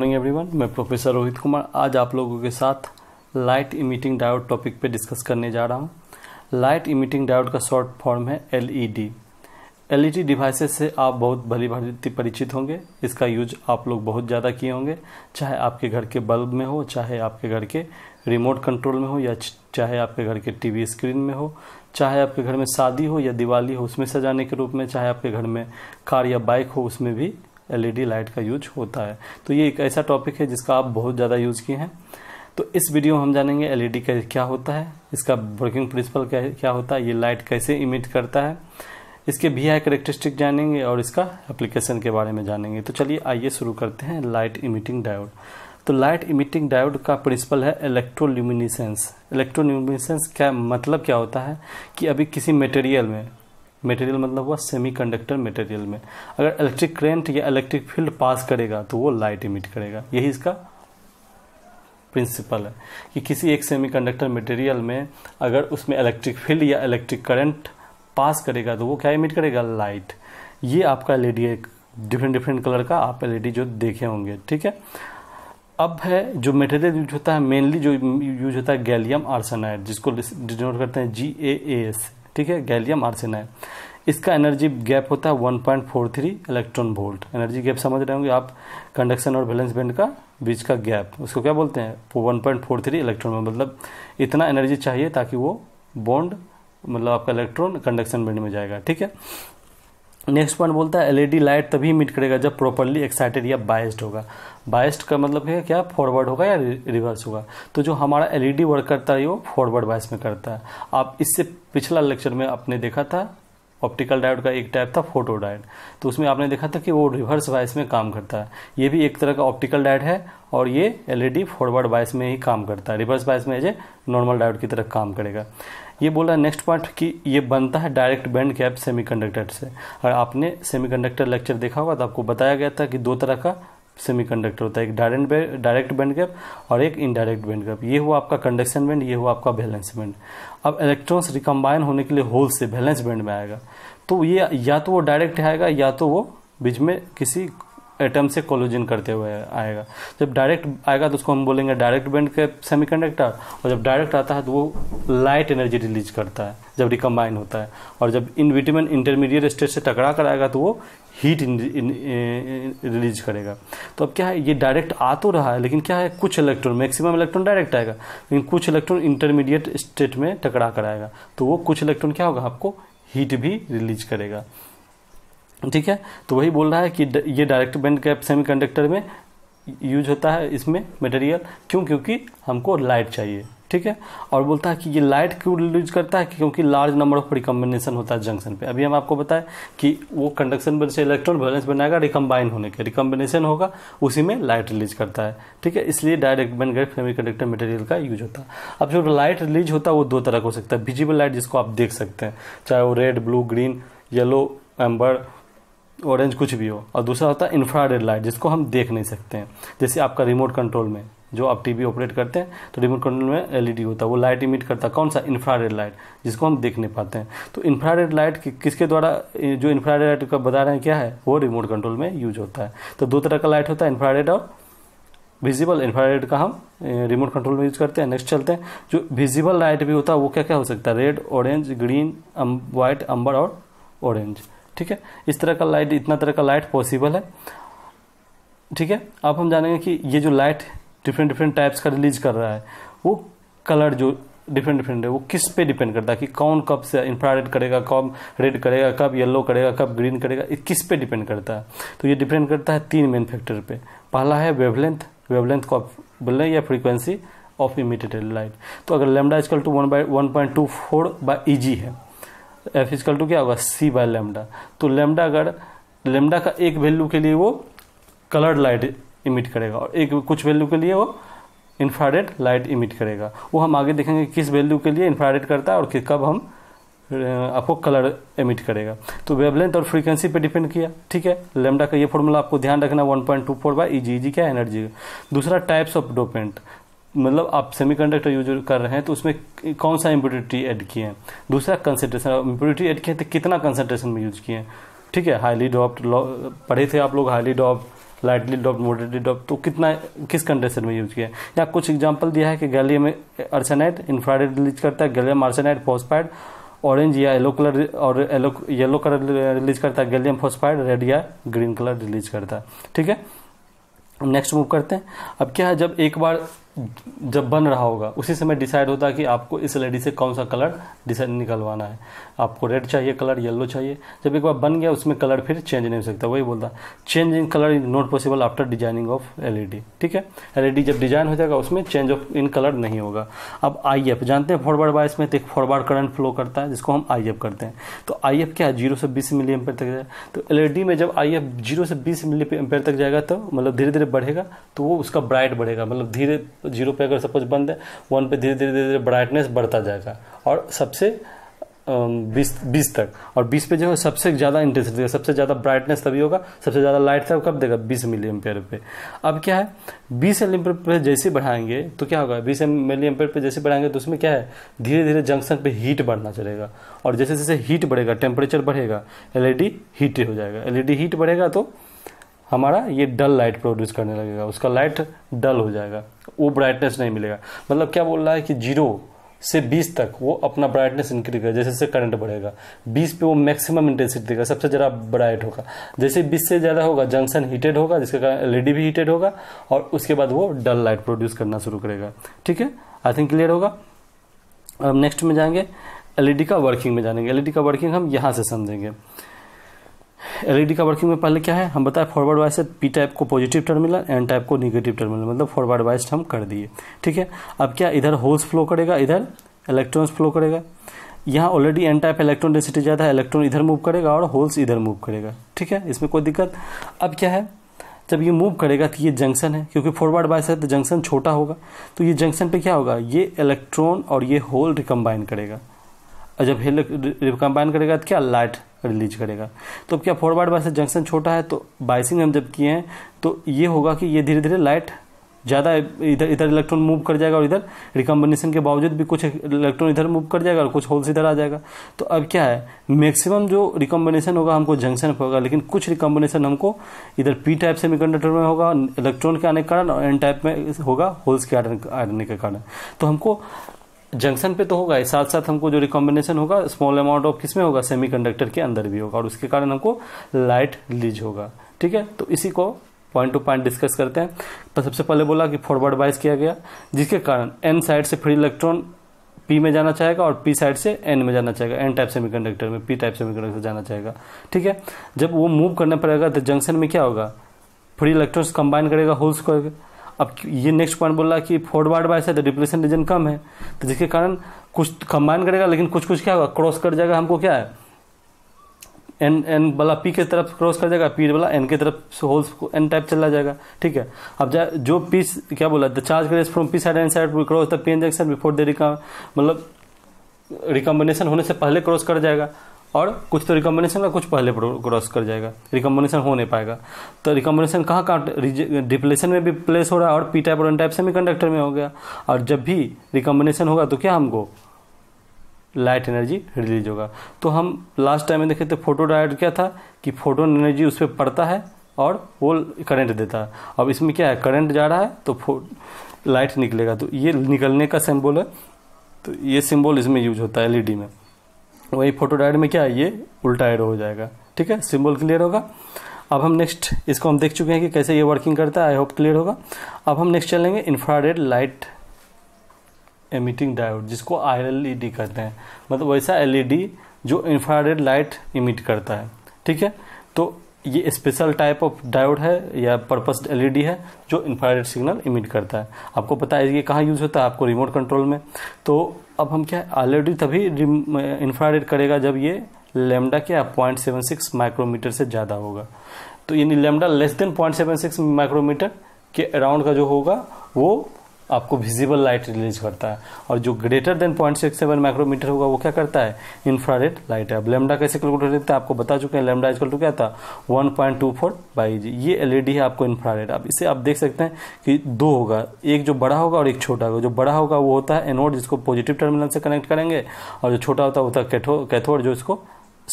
morning everyone मैं professor Rohit Kumar आज आप लोगों के साथ लाइट इमिटिंग डायोड टॉपिक पे डिस्कस करने जा रहा हूँ लाइट इमिटिंग डायोड का शॉर्ट फॉर्म है एलईडी एलईडी डिवाइसेस से आप बहुत भली भांति परिचित होंगे इसका यूज आप लोग बहुत ज़्यादा किए होंगे चाहे आपके घर के बल्ब में हो चाहे आपके घर के रिमोट कंट्रोल में हो या चाहे आपके घर के टीवी स्क्रीन में हो चाहे आपके घर में शादी हो या दिवाली हो उसमें सजाने के रूप में चाहे आपके घर में कार या बाइक हो उसमें भी एलईडी लाइट का यूज होता है तो ये एक ऐसा टॉपिक है जिसका आप बहुत ज़्यादा यूज़ किए हैं तो इस वीडियो में हम जानेंगे एलईडी का क्या होता है इसका वर्किंग प्रिंसिपल क्या होता है ये लाइट कैसे इमिट करता है इसके भी आई करेक्टरिस्टिक जानेंगे और इसका एप्लीकेशन के बारे में जानेंगे तो चलिए आइए शुरू करते हैं लाइट इमिटिंग डायोड तो लाइट इमिटिंग डायोड का प्रिंसिपल है इलेक्ट्रोल्यूमिनिसेंस इलेक्ट्रोल्यूमिनिसेंस का मतलब क्या होता है कि अभी किसी मटेरियल में मटेरियल मतलब हुआ सेमीकंडक्टर मटेरियल में अगर इलेक्ट्रिक करंट या इलेक्ट्रिक फील्ड पास करेगा तो वो लाइट इमिट करेगा यही इसका प्रिंसिपल है कि किसी एक सेमीकंडक्टर मटेरियल में अगर उसमें इलेक्ट्रिक फील्ड या इलेक्ट्रिक करंट पास करेगा तो वो क्या इमिट करेगा लाइट ये आपका एल है डिफरेंट डिफरेंट कलर का आप एल जो देखे होंगे ठीक है अब है जो मटेरियल यूज होता है मेनली जो यूज होता है गैलियम आर्सेनाइड जिसको डिनोट करते हैं जी ए एस ठीक है गैलियम आर्सेनाइड इसका एनर्जी गैप होता है 1.43 इलेक्ट्रॉन वोल्ट एनर्जी गैप समझ रहे होंगे आप कंडक्शन और बैलेंस बैंड का बीच का गैप उसको क्या बोलते हैं 1.43 इलेक्ट्रॉन में मतलब इतना एनर्जी चाहिए ताकि वो बॉन्ड मतलब आपका इलेक्ट्रॉन कंडक्शन बैंड में जाएगा ठीक है नेक्स्ट पॉइंट बोलता है एलईडी लाइट तभी इमिट करेगा जब प्रॉपरली एक्साइटेड या बाइस्ड होगा बाइस्ड का मतलब है क्या फॉरवर्ड होगा या रिवर्स होगा तो जो हमारा एलईडी वर्क करता है वो फॉरवर्ड बाइस में करता है आप इससे पिछला लेक्चर में आपने देखा था ऑप्टिकल डायोड का एक टाइप था फोटो डायोड तो उसमें आपने देखा था कि वो रिवर्स वाइस में काम करता है ये भी एक तरह का ऑप्टिकल डायोड है और ये एलईडी फॉरवर्ड बाइस में ही काम करता है रिवर्स बाइस में एज ए नॉर्मल डायोड की तरह काम करेगा ये बोला नेक्स्ट पॉइंट कि ये बनता है डायरेक्ट बैंड गैप सेमीकंडक्टर से और आपने सेमीकंडक्टर लेक्चर देखा होगा तो आपको बताया गया था कि दो तरह का सेमीकंडक्टर होता है एक डायरेक्ट डायरेक्ट बैंड गैप और एक इनडायरेक्ट बैंड गैप ये हुआ आपका कंडक्शन बैंड ये हुआ आपका बैलेंस बैंड अब इलेक्ट्रॉन्स रिकम्बाइन होने के लिए होल से बैलेंस बैंड में आएगा तो ये या तो वो डायरेक्ट आएगा या तो वो बीच में किसी एटम से कोलोजन करते हुए आएगा जब डायरेक्ट आएगा तो उसको हम बोलेंगे डायरेक्ट बेंड के सेमीकंडक्टर और जब डायरेक्ट आता है तो वो लाइट एनर्जी रिलीज करता है जब रिकम्बाइन होता है और जब इन विटामिन इंटरमीडिएट स्टेट से टकरा कर आएगा तो वो हीट रिलीज करेगा तो अब क्या है ये डायरेक्ट आ तो रहा है लेकिन क्या है कुछ इलेक्ट्रॉन मैक्सिमम इलेक्ट्रॉन डायरेक्ट आएगा लेकिन कुछ इलेक्ट्रॉन इंटरमीडिएट स्टेट में टकरा कर आएगा तो वो कुछ इलेक्ट्रॉन क्या होगा आपको हीट भी रिलीज करेगा ठीक है तो वही बोल रहा है कि ये डायरेक्ट बैंड गैप सेमीकंडक्टर में यूज होता है इसमें मटेरियल क्यों क्योंकि हमको लाइट चाहिए ठीक है और बोलता है कि ये लाइट क्यों यूज करता है क्योंकि लार्ज नंबर ऑफ रिकम्बिनेशन होता है जंक्शन पे अभी हम आपको बताएं कि वो कंडक्शन बल से इलेक्ट्रॉन बैलेंस बनाएगा रिकम्बाइन होने के रिकम्बिनेशन होगा उसी में लाइट रिलीज करता है ठीक है इसलिए direct band gap semiconductor material का यूज होता है अब जो लाइट रिलीज होता है वो दो तरह का हो सकता है विजिबल लाइट जिसको आप देख सकते हैं चाहे वो red blue green yellow amber orange कुछ भी हो और दूसरा होता है इंफ्रारेड लाइट जिसको हम देख नहीं सकते हैं जैसे आपका रिमोट कंट्रोल में जो आप टीवी ऑपरेट करते हैं तो रिमोट कंट्रोल में एलईडी होता है वो लाइट इमिट करता है कौन सा इंफ्रारेड लाइट जिसको हम देख नहीं पाते हैं तो इंफ्रारेड लाइट कि, किसके द्वारा जो इंफ्रारेड लाइट का बता रहे हैं क्या है वो रिमोट कंट्रोल में यूज होता है तो दो तरह का लाइट होता है इंफ्रारेड और विजिबल इंफ्रारेड का हम रिमोट कंट्रोल में यूज करते हैं नेक्स्ट चलते हैं जो विजिबल लाइट भी होता है वो क्या क्या हो सकता है red orange green white amber और ऑरेंज ठीक है इस तरह का लाइट इतना तरह का लाइट पॉसिबल है ठीक है अब हम जानेंगे कि ये जो लाइट डिफरेंट डिफरेंट टाइप्स का रिलीज कर रहा है वो कलर जो डिफरेंट डिफरेंट है वो किस पे डिपेंड करता है कि कौन कब से इंफ्रारेड करेगा कब रेड करेगा कब येलो करेगा कब ग्रीन करेगा ये किस पे डिपेंड करता है तो ये डिपेंड करता है तीन मेन फैक्टर पे पहला है वेवलेंथ वेवलेंथ को आप बोल रहे हैं या फ्रीक्वेंसी ऑफ इमिटेटेड लाइट तो अगर lambda equal to one by one point two four by E G है एफ इजकल टू क्या होगा सी बाय लेमडा तो लेमडा अगर लेमडा का एक वैल्यू के लिए वो कलर्ड लाइट इमिट करेगा और एक कुछ वैल्यू के लिए वो इन्फ्रारेड लाइट इमिट करेगा वो हम आगे देखेंगे किस वैल्यू के लिए इन्फ्रारेड करता है और कब हम आपको कलर एमिट करेगा तो वेवलेंथ और फ्रीक्वेंसी पे डिपेंड किया ठीक है लेमडा का ये फॉर्मूला आपको ध्यान रखना 1.24 बाई ई जी क्या एनर्जी दूसरा टाइप्स ऑफ डोपेंट मतलब आप सेमीकंडक्टर यूज कर रहे हैं तो उसमें कौन सा इम्प्योरिटी ऐड किए हैं दूसरा कंसेंट्रेशन इम्प्योरिटी ऐड किए हैं तो कितना कंसेंट्रेशन में यूज किए हैं ठीक है हाईली डॉप्ट पढ़े थे आप लोग highly doped lightly doped moderately doped तो कितना किस कंडीशन में यूज किया है या कुछ एग्जाम्पल दिया है कि गैलियम अर्सेनाइट इन्फ्राइड रिलीज करता है गैलियम अर्सेनाइट फोस्फाइड ऑरेंज या येलो कलर और येलो येलो कलर रिलीज करता है गैलियम फोस्फाइड रेड या ग्रीन कलर रिलीज करता है ठीक है नेक्स्ट मूव करते हैं अब क्या है जब एक बार जब बन रहा होगा उसी समय डिसाइड होता है कि आपको इस एल से कौन सा कलर डिसाइड निकलवाना है आपको रेड चाहिए कलर येलो चाहिए जब एक बार बन गया उसमें कलर फिर चेंज नहीं हो सकता वही बोलता change in colour is not possible after designing of L ठीक है एल जब डिजाइन हो जाएगा उसमें चेंज ऑफ इन कलर नहीं होगा अब आई एफ जानते हैं फॉरवर्ड बायस में तो एक फॉरवर्ड करंट फ्लो करता है जिसको हम आई एफ करते हैं तो आई एफ क्या है जीरो से बीस मिली एम्पेयर तक जाए तो एल में जब आई एफ जीरो से बीस मिली एम्पेयर तक जाएगा तो मतलब धीरे धीरे बढ़ेगा तो वो उसका ब्राइट बढ़ेगा मतलब धीरे जीरो पे अगर सपोज बंद है वन पे धीरे धीरे धीरे धीरे ब्राइटनेस बढ़ता जाएगा और सबसे बीस बीस तक और बीस पे जो है सबसे ज़्यादा इंटेंसिटी देगा सबसे ज़्यादा ब्राइटनेस तभी होगा सबसे ज़्यादा लाइट तब कब देगा बीस मिली एम्पेयर पे अब क्या है बीस एम पे जैसे बढ़ाएंगे तो क्या होगा बीस मिली एम्पेयर पे जैसे बढ़ाएंगे तो उसमें क्या है धीरे धीरे जंक्शन पे हीट बढ़ना चलेगा और जैसे जैसे हीट बढ़ेगा टेम्परेचर बढ़ेगा एल हीट e हो जाएगा एल हीट e बढ़ेगा तो हमारा ये डल लाइट प्रोड्यूस करने लगेगा उसका लाइट डल हो जाएगा वो ब्राइटनेस नहीं मिलेगा मतलब क्या बोल रहा है कि जीरो से 20 तक वो अपना ब्राइटनेस इंक्रीज करेगा जैसे जैसे करंट बढ़ेगा 20 पे वो मैक्सिमम इंटेंसिटी देगा सबसे ज़्यादा ब्राइट होगा जैसे 20 से ज़्यादा होगा जंक्शन हीटेड होगा जिसके कारण एलईडी भी हीटेड होगा और उसके बाद वो डल लाइट प्रोड्यूस करना शुरू करेगा ठीक है आई थिंक क्लियर होगा अब नेक्स्ट में जाएंगे एलईडी e का वर्किंग में जानेंगे एलईडी e का वर्किंग हम यहाँ से समझेंगे एलईडी e का वर्किंग में पहले क्या है हम बताए फॉरवर्ड वाइस से पी टाइप को पॉजिटिव टर्मिनल एन टाइप को निगेटिव टर्मिनल मतलब फॉरवर्ड वाइस हम कर दिए ठीक है अब क्या इधर होल्स फ्लो करेगा इधर इलेक्ट्रॉन्स फ्लो करेगा यहाँ already N type electron density ज़्यादा है इलेक्ट्रॉन इधर मूव करेगा और होल्स इधर मूव करेगा ठीक है इसमें कोई दिक्कत अब क्या है जब ये मूव करेगा तो ये जंक्शन है क्योंकि फॉरवर्ड बाइस है तो जंक्शन छोटा होगा तो ये जंक्शन पे क्या होगा ये इलेक्ट्रॉन और ये होल रिकम्बाइन करेगा और जब रिकम्बाइन करेगा तो क्या लाइट रिलीज करेगा तो क्या फॉरवर्ड बायस जंक्शन छोटा है तो बाइसिंग हम जब किए हैं तो ये होगा कि ये धीरे धीरे लाइट ज़्यादा इधर इधर इलेक्ट्रॉन मूव कर जाएगा और इधर रिकम्बिनेशन के बावजूद भी कुछ इलेक्ट्रॉन इधर मूव कर जाएगा और कुछ होल्स इधर आ जाएगा तो अब क्या है मैक्सिमम जो रिकम्बिनेशन होगा हमको जंक्शन पर होगा लेकिन कुछ रिकम्बिनेशन हमको इधर पी टाइप से में होगा इलेक्ट्रॉन के आने के कारण और एन टाइप में होगा होल्स के आने के कारण तो हमको जंक्शन पे तो होगा ही साथ साथ हमको जो रिकॉम्बिनेशन होगा स्मॉल अमाउंट ऑफ किसमें होगा सेमीकंडक्टर के अंदर भी होगा और उसके कारण हमको लाइट लीज होगा ठीक है तो इसी को पॉइंट टू पॉइंट डिस्कस करते हैं तो सबसे पहले बोला कि फॉरवर्ड बाइस किया गया जिसके कारण एन साइड से फ्री इलेक्ट्रॉन पी में जाना चाहेगा और पी साइड से एन में जाना चाहेगा एन टाइप सेमीकंडक्टर में पी टाइप सेमीकंडक्टर जाना चाहेगा ठीक है जब वो मूव करना पड़ेगा तो जंक्शन में क्या होगा फ्री इलेक्ट्रॉन्स कंबाइन करेगा होल्स को अब ये नेक्स्ट पॉइंट बोल रहा है कि फॉरवर्ड वाइस है तो डिप्रेशन रीजन कम है तो जिसके कारण कुछ कंबाइन करेगा लेकिन कुछ कुछ क्या होगा क्रॉस कर जाएगा हमको क्या है एन एन वाला पी के तरफ क्रॉस कर जाएगा पी वाला एन के तरफ होल्स को एन टाइप चला जाएगा ठीक है अब जा, जो पी क्या बोला the charge carriers from P side and side cross the P N junction before the रिका मतलब रिकम्बिनेशन होने से पहले क्रॉस कर जाएगा और कुछ तो रिकम्बिनेशन का कुछ पहले क्रॉस कर जाएगा रिकम्बिनेशन हो नहीं पाएगा तो रिकम्बिनेशन कहाँ कहाँ डिप्लेशन में भी प्लेस हो रहा है और पी टाइप और एन टाइप सेमी कंडक्टर में हो गया और जब भी रिकम्बिनेशन होगा तो क्या हमको लाइट एनर्जी रिलीज होगा तो हम लास्ट टाइम में देखे थे फोटो डायड क्या था कि फोटो एनर्जी उस पर पड़ता है और वो करंट देता है अब इसमें क्या है करंट जा रहा है तो लाइट निकलेगा तो ये निकलने का सिंबल है तो ये सिंबल इसमें यूज होता है एलईडी e में वही फोटो डायड में क्या है ये उल्टा ऐड हो जाएगा ठीक है सिंबल क्लियर होगा अब हम नेक्स्ट इसको हम देख चुके हैं कि कैसे ये वर्किंग करता है आई होप क्लियर होगा अब हम नेक्स्ट चलेंगे इंफ्रारेड लाइट एमिटिंग डायोड जिसको आईएलईडी e कहते हैं मतलब वैसा एलईडी e जो इंफ्रारेड लाइट इमिट करता है ठीक है तो ये स्पेशल टाइप ऑफ डायोड है या पर्पस एलईडी e है जो इंफ्रारेड सिग्नल इमिट करता है आपको पता है ये कहाँ यूज़ होता है आपको रिमोट कंट्रोल में तो अब हम क्या ऑलरेडी तभी इंफ्रारेड करेगा जब ये लेमडा क्या पॉइंट सेवन सिक्स माइक्रोमीटर से ज़्यादा होगा तो यानी lambda less than point seven six micrometer के अराउंड का जो होगा वो आपको विजिबल लाइट रिलीज करता है और जो greater than point six seven micrometer होगा वो क्या करता है इंफ्रारेड लाइट है अब लेमडा कैसे कैलकुलेट करते हैं तो आपको बता चुके हैं लेमडा आजकल टू क्या था one point two four by G ये एलईडी e है आपको इंफ्रारेड अब इसे आप देख सकते हैं कि दो होगा एक जो बड़ा होगा और एक छोटा होगा जो बड़ा होगा वो होता है एनोड जिसको पॉजिटिव टर्मिनल से कनेक्ट करेंगे और जो छोटा होता है वो होता कैथोड जो इसको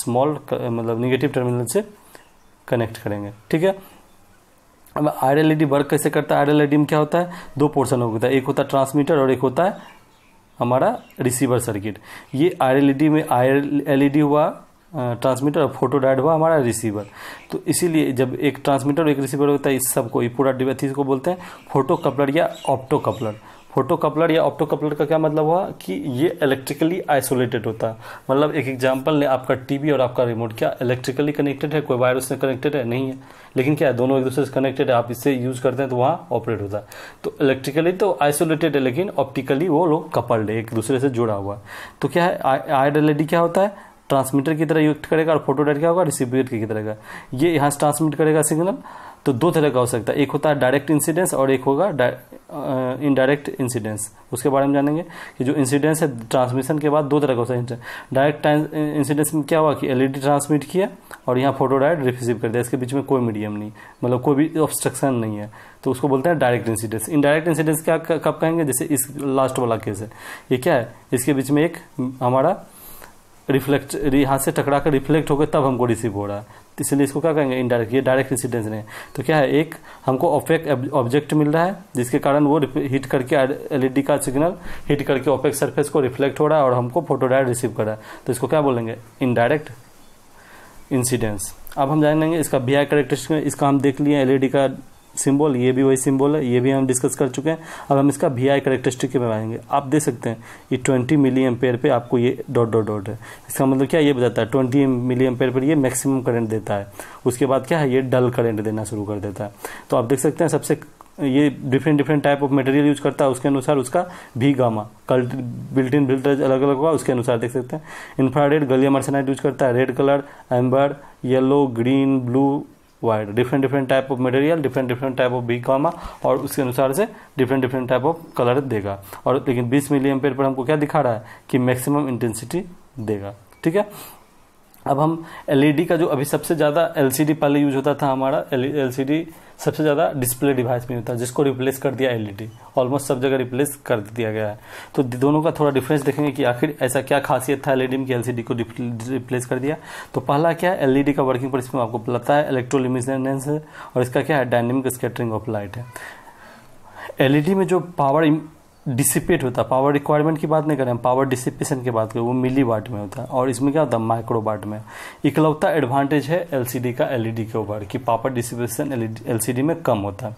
स्मॉल मतलब निगेटिव टर्मिनल से कनेक्ट करेंगे ठीक है अब आर एल वर्क कैसे करता है आर एल में क्या होता है दो पोर्सन होता है एक होता है ट्रांसमीटर और एक होता है हमारा रिसीवर सर्किट ये आर एल में आर एल हुआ ट्रांसमीटर और फोटो डायड हुआ हमारा रिसीवर तो इसीलिए जब एक ट्रांसमीटर और एक रिसीवर होता है इस सबको ये पूरा डिवाइस को बोलते हैं फोटो कपलर या ऑप्टो कपलर फोटो कपलर या ऑप्टो कपलर का क्या मतलब हुआ कि ये इलेक्ट्रिकली आइसोलेटेड होता है मतलब एक एग्जाम्पल ने आपका टीवी और आपका रिमोट क्या इलेक्ट्रिकली कनेक्टेड है कोई वायरस से कनेक्टेड है नहीं है लेकिन क्या है दोनों एक दूसरे से कनेक्टेड है आप इससे यूज़ करते हैं तो वहाँ ऑपरेट होता है तो इलेक्ट्रिकली तो आइसोलेटेड है लेकिन ऑप्टिकली वो लोग कपल्ड है एक दूसरे से जुड़ा हुआ है तो क्या है आई एल क्या होता है ट्रांसमीटर की तरह यूज करेगा और फोटो डाइट क्या होगा रिसीवर की तरह का ये यहाँ से ट्रांसमिट करेगा सिग्नल तो दो तरह का हो सकता है एक होता है डायरेक्ट इंसिडेंस और एक होगा इनडायरेक्ट इंसिडेंस उसके बारे में जानेंगे कि जो इंसिडेंस है ट्रांसमिशन के बाद दो तरह का होता है डायरेक्ट इंसिडेंस में क्या हुआ कि एलईडी ट्रांसमिट किया और यहाँ डायरेक्ट रिसीव कर दिया इसके बीच में कोई मीडियम नहीं मतलब कोई भी ऑब्स्ट्रक्शन नहीं है तो उसको बोलते हैं डायरेक्ट इंसिडेंस इनडायरेक्ट इंसिडेंस क्या कब कहेंगे जैसे इस लास्ट वाला केस है ये क्या है इसके बीच में एक हमारा रिफ्लेक्ट यहाँ से टकरा कर रिफ्लेक्ट होकर तब हमको रिसीव हो रहा है तो इसलिए इसको क्या कहेंगे इनडायरेक्ट ये डायरेक्ट इंसिडेंस नहीं तो क्या है एक हमको ऑपेक ऑब्जेक्ट मिल रहा है जिसके कारण वो हीट करके एलईडी का सिग्नल हीट करके ओपेक सरफेस को रिफ्लेक्ट हो रहा है और हमको डायरेक्ट रिसीव कर रहा है तो इसको क्या बोलेंगे इनडायरेक्ट इंसिडेंस अब हम जान लेंगे इसका बी आई इसका हम देख लिए एलईडी का सिंबल ये भी वही सिंबल है ये भी हम डिस्कस कर चुके हैं अब हम इसका वी आई करेक्टरिस्टिक के बनाएंगे आप देख सकते हैं ये ट्वेंटी मिली पेयर पर आपको ये डॉट डॉट डॉट है इसका मतलब क्या ये बताता है ट्वेंटी मिली पेयर पर ये मैक्सिमम करंट देता है उसके बाद क्या है ये डल करंट देना शुरू कर देता है तो आप देख सकते हैं सबसे ये different different type of material use करता है उसके अनुसार उसका भी गामा कल बिल्ट इन फिल्टर अलग अलग होगा उसके अनुसार देख सकते हैं इंफ्रारेड गलियम अर्सेनाइट यूज करता है red colour amber yellow green blue wire different different type of material different different type of B comma और उसके अनुसार से different different type of colour देगा और लेकिन 20 मिली एम पर हमको क्या दिखा रहा है कि मैक्सिमम इंटेंसिटी देगा ठीक है अब हम एलईडी e का जो अभी सबसे ज़्यादा एलसीडी पहले यूज होता था हमारा एलसीडी e सबसे ज़्यादा डिस्प्ले डिवाइस में होता है जिसको रिप्लेस कर दिया एलईडी ऑलमोस्ट e सब जगह रिप्लेस कर दिया गया है तो दोनों का थोड़ा डिफरेंस देखेंगे कि आखिर ऐसा क्या खासियत था एलईडी में कि एलसीडी को रिप्लेस कर दिया तो पहला क्या है एलईडी का वर्किंग पर इसमें आपको बताता है इलेक्ट्रोलिमिजेंस और इसका क्या है डायनेमिक स्केटरिंग ऑफ लाइट है एलईडी में जो पावर डिसिपेट होता है पावर रिक्वायरमेंट की बात नहीं करें पावर डिसिपेशन की बात करें वो मिली वाट में होता है और इसमें क्या होता है माइक्रो वाट में इकलौता एडवांटेज है एलसीडी का एलईडी e के ऊपर कि पावर डिसिपेशन एलसीडी में कम होता है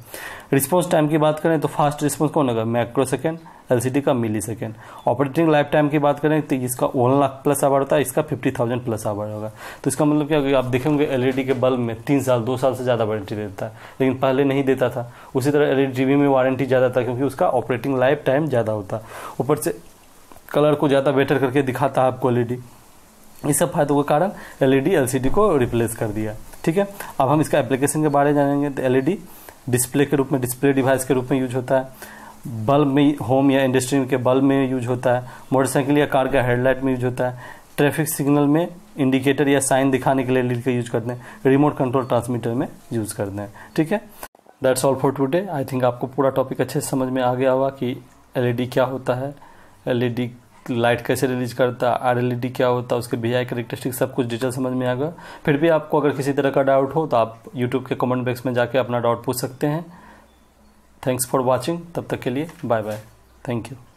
रिस्पॉन्स टाइम की बात करें तो फास्ट रिस्पॉन्स कौन होगा माइक्रो सेकेंड एल का milli second operating life time की बात करें तो इसका वन लाख प्लस आवर होता है इसका फिफ्टी थाउजेंड प्लस आवर होगा तो इसका मतलब क्या आप देखेंगे एल के बल्ब में तीन साल दो साल से ज़्यादा वारंटी देता है लेकिन पहले नहीं देता था उसी तरह एल टीवी में वारंटी ज़्यादा था क्योंकि उसका ऑपरेटिंग लाइफ टाइम ज़्यादा होता ऊपर से कलर को ज़्यादा बेटर करके दिखाता है आपको एल इस सब फायदों के कारण एलईडी एलसीडी को रिप्लेस कर दिया ठीक है अब हम इसका एप्लीकेशन के बारे में जानेंगे तो एलईडी डिस्प्ले के रूप में डिस्प्ले डिवाइस के रूप में यूज होता है बल्ब में होम या इंडस्ट्री के बल्ब में यूज होता है मोटरसाइकिल या कार का हेडलाइट में यूज होता है ट्रैफिक सिग्नल में इंडिकेटर या साइन दिखाने के लिए लीड का यूज करते हैं रिमोट कंट्रोल ट्रांसमीटर में यूज करते हैं ठीक है that's all for today I think आपको पूरा टॉपिक अच्छे से समझ में आ गया होगा कि एलईडी e क्या होता है एलईडी लाइट e कैसे रिलीज करता है आर e क्या होता है उसके बी आई करेक्टरिस्टिक सब कुछ डिटेल समझ में आ गया फिर भी आपको अगर किसी तरह का डाउट हो तो आप यूट्यूब के कमेंट बॉक्स में जाकर अपना डाउट पूछ सकते हैं थैंक्स फॉर वॉचिंग तब तक के लिए बाय बाय थैंक यू